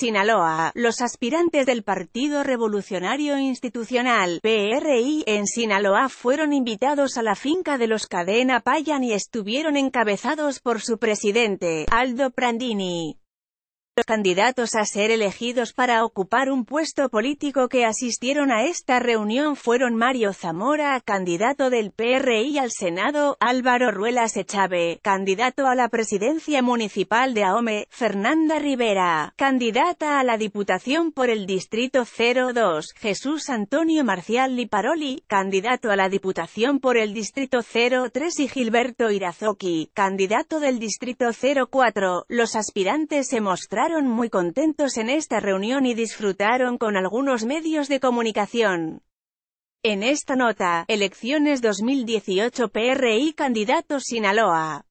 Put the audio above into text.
Sinaloa, los aspirantes del Partido Revolucionario Institucional, PRI, en Sinaloa fueron invitados a la finca de los Cadena Payan y estuvieron encabezados por su presidente, Aldo Prandini. Los candidatos a ser elegidos para ocupar un puesto político que asistieron a esta reunión fueron Mario Zamora, candidato del PRI al Senado, Álvaro Ruelas Echave, candidato a la presidencia municipal de Ahome, Fernanda Rivera, candidata a la Diputación por el Distrito 02, Jesús Antonio Marcial Liparoli, candidato a la Diputación por el Distrito 03 y Gilberto Irazoki, candidato del Distrito 04. Los aspirantes se mostraron muy contentos en esta reunión y disfrutaron con algunos medios de comunicación. En esta nota, Elecciones 2018 PRI Candidatos Sinaloa.